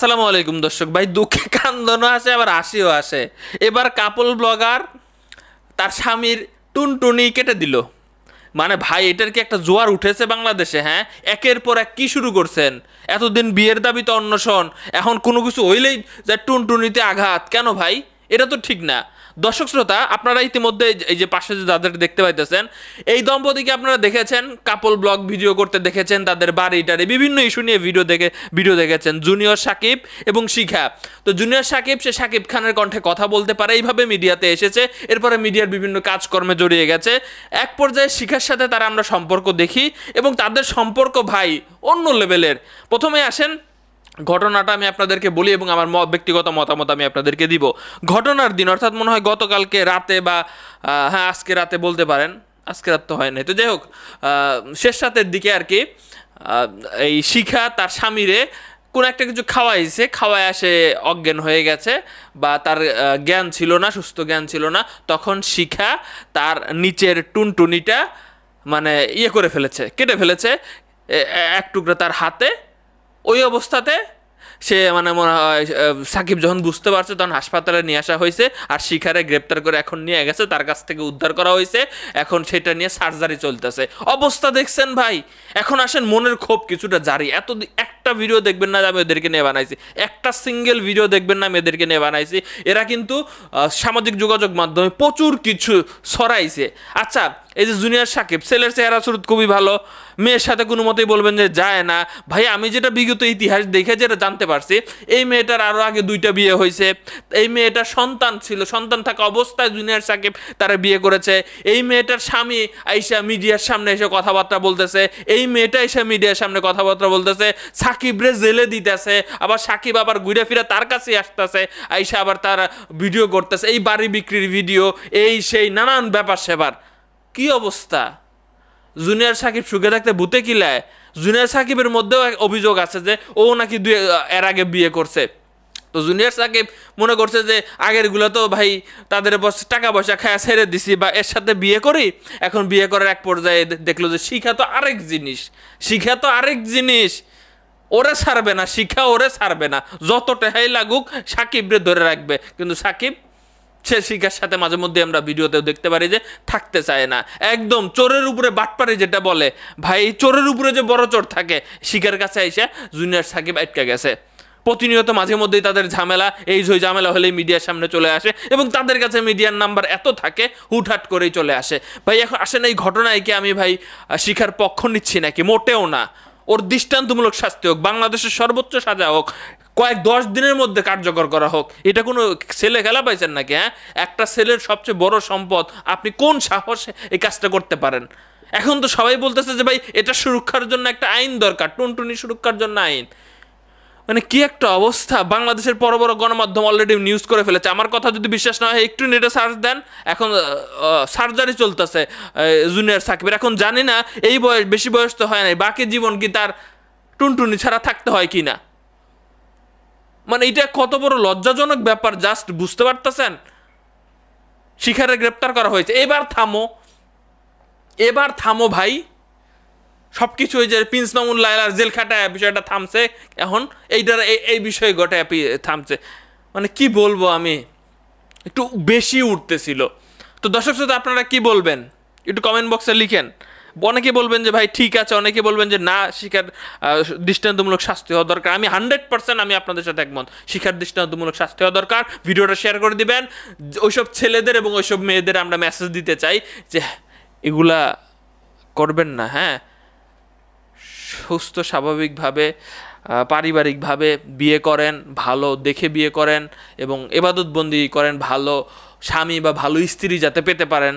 আসসালামু আলাইকুম দর্শক ভাই দুঃখে কান্দনও আসে আবার হাসিও আসে এবার কাপল ব্লগার তার স্বামীর টুনটুনি কেটে দিল মানে ভাই এটার কি একটা জোয়ার উঠেছে বাংলাদেশে হ্যাঁ একের পর এক কী শুরু করছেন এতদিন বিয়ের দাবি তো অন্বেষণ এখন কোনো কিছু হইলেই যে টুনটুনিতে আঘাত কেন ভাই এটা তো ঠিক না দর্শক শ্রোতা আপনারা ইতিমধ্যে এই যে পাশে তাদের দেখতে পাইতেছেন এই দম্পতিকে আপনারা দেখেছেন কাপল ব্লগ ভিডিও করতে দেখেছেন তাদের বাড়িটারে বিভিন্ন ইস্যু নিয়ে ভিডিও দেখে ভিডিও দেখেছেন জুনিয়র সাকিব এবং শিখা তো জুনিয়র সাকিব সে সাকিব খানের কণ্ঠে কথা বলতে পারে এইভাবে মিডিয়াতে এসেছে এরপরে মিডিয়ার বিভিন্ন কাজকর্মে জড়িয়ে গেছে এক পর্যায়ে শিখার সাথে তারা আমরা সম্পর্ক দেখি এবং তাদের সম্পর্ক ভাই অন্য লেভেলের প্রথমে আসেন ঘটনাটা আমি আপনাদেরকে বলি এবং আমার ব্যক্তিগত মতামত আমি আপনাদেরকে দিব ঘটনার দিন অর্থাৎ মনে হয় গতকালকে রাতে বা হ্যাঁ আজকে রাতে বলতে পারেন আজকে রাত তো হয় নাই তো যাই হোক শেষ রাতের দিকে আর কি এই শিখা তার স্বামীরে কোনো একটা কিছু খাওয়াইছে খাওয়ায় আসে অজ্ঞান হয়ে গেছে বা তার জ্ঞান ছিল না সুস্থ জ্ঞান ছিল না তখন শিখা তার নিচের টুনটুনিটা মানে ইয়ে করে ফেলেছে কেটে ফেলেছে এক টুকরা তার হাতে ওই অবস্থাতে সে মানে মনে হয় সাকিব যখন বুঝতে পারছে তখন হাসপাতালে নিয়ে আসা হয়েছে আর শিখারে গ্রেপ্তার করে এখন নিয়ে গেছে তার কাছ থেকে উদ্ধার করা হয়েছে এখন সেটা নিয়ে সার্জারি চলতেছে অবস্থা দেখছেন ভাই এখন আসেন মনের ক্ষোভ কিছুটা জারি এত একটা ভিডিও দেখবেন না আমি ওদেরকে নিয়ে বানাইছি একটা সিঙ্গেল ভিডিও দেখবেন না আমি এদেরকে নিয়ে বানাইছি এরা কিন্তু সামাজিক যোগাযোগ মাধ্যমে প্রচুর কিছু ছড়াইছে আচ্ছা এই যে জুনিয়র সাকিব ছেলের চেহারা স্রোত খুবই ভালো মেয়ের সাথে কোনো মতেই বলবেন যে যায় না ভাই আমি যেটা বিগত ইতিহাস দেখে যেটা জানতে পারছি এই মেয়েটার আরও আগে দুইটা বিয়ে হয়েছে এই মেয়েটার সন্তান ছিল সন্তান থাকা অবস্থায় জুনিয়র সাকিব তারা বিয়ে করেছে এই মেয়েটার স্বামী আইসা মিডিয়ার সামনে এসে কথাবার্তা বলতেছে এই মেয়েটা এসে মিডিয়ার সামনে কথাবার্তা বলতেছে সাকিবরে জেলে দিতেছে আবার সাকিব আবার ঘুরে ফিরে তার কাছে আসতেছে আইসা আবার তার ভিডিও করতেছে এই বাড়ি বিক্রির ভিডিও এই সেই নানান ব্যাপার সেবার কি অবস্থা জুনিয়র সাকিব সুখে থাকতে ভূতে কিলায় জুনিয়র সাকিবের মধ্যেও এক অভিযোগ আছে যে ও নাকি দুই এর আগে বিয়ে করছে তো জুনিয়র সাকিব মনে করছে যে আগেরগুলো তো ভাই তাদের টাকা পয়সা খায়া ছেড়ে দিছি বা এর সাথে বিয়ে করি এখন বিয়ে করার এক পর্যায়ে দেখলো যে শিক্ষা তো আরেক জিনিস শিখা তো আরেক জিনিস ওরে ছাড়বে না শিক্ষা ওরে ছাড়বে না যত টেহাই লাগুক সাকিবরে ধরে রাখবে কিন্তু সাকিব সে শিকার সাথে মাঝে মধ্যে আমরা ভিডিওতেও দেখতে পারি যে থাকতে চায় না একদম চোরের উপরে বাটপারে যেটা বলে ভাই চোরের উপরে যে বড় চোর থাকে শিকার কাছে এসে জুনিয়র সাকিব আটকে গেছে প্রতিনিয়ত মাঝে মধ্যেই তাদের ঝামেলা এই ঝই ঝামেলা হলেই মিডিয়ার সামনে চলে আসে এবং তাদের কাছে মিডিয়ার নাম্বার এত থাকে হুটহাট করেই চলে আসে ভাই এখন আসেন এই ঘটনায় কি আমি ভাই শিখার পক্ষ নিচ্ছি নাকি মোটেও না ওর দৃষ্টান্তমূলক শাস্তি হোক বাংলাদেশের সর্বোচ্চ সাজা হোক কয়েক দশ দিনের মধ্যে কার্যকর করা হোক এটা কোনো ছেলে খেলা পাইছেন নাকি হ্যাঁ একটা ছেলের সবচেয়ে বড় সম্পদ আপনি কোন সাহসে এই কাজটা করতে পারেন এখন তো সবাই বলতেছে যে ভাই এটা সুরক্ষার জন্য একটা আইন দরকার টুনটুনি সুরক্ষার জন্য আইন মানে কি একটা অবস্থা বাংলাদেশের বড় বড় গণমাধ্যম অলরেডি নিউজ করে ফেলেছে আমার কথা যদি বিশ্বাস না হয় একটু নেটে সার্চ দেন এখন সার্জারি চলতেছে জুনিয়র সাকিবের এখন জানি না এই বয়স বেশি বয়স তো হয় নাই বাকি জীবন কি তার টুনটুনি ছাড়া থাকতে হয় কি না মানে এটা কত বড় লজ্জাজনক ব্যাপার জাস্ট বুঝতে পারতেছেন শিখারে গ্রেপ্তার করা হয়েছে এবার থামো এবার থামো ভাই সব কিছু ওই যে প্রিন্স মামুন লাইলার জেল খাটায় বিষয়টা থামছে এখন এইটার এই বিষয়ে গোটায় থামছে মানে কি বলবো আমি একটু বেশি উঠতেছিল তো দর্শক শ্রোতা আপনারা কি বলবেন একটু কমেন্ট বক্সে লিখেন অনেকে বলবেন যে ভাই ঠিক আছে অনেকে বলবেন যে না শিক্ষার দৃষ্টান্তমূলক শাস্তি হওয়া দরকার আমি হান্ড্রেড পার্সেন্ট আমি আপনাদের সাথে একমত শিক্ষার দৃষ্টান্তমূলক শাস্তি হওয়া দরকার ভিডিওটা শেয়ার করে দিবেন ওইসব ছেলেদের এবং ওইসব মেয়েদের আমরা মেসেজ দিতে চাই যে এগুলা করবেন না হ্যাঁ সুস্থ স্বাভাবিকভাবে পারিবারিকভাবে বিয়ে করেন ভালো দেখে বিয়ে করেন এবং এবাদতবন্দি করেন ভালো স্বামী বা ভালো স্ত্রী যাতে পেতে পারেন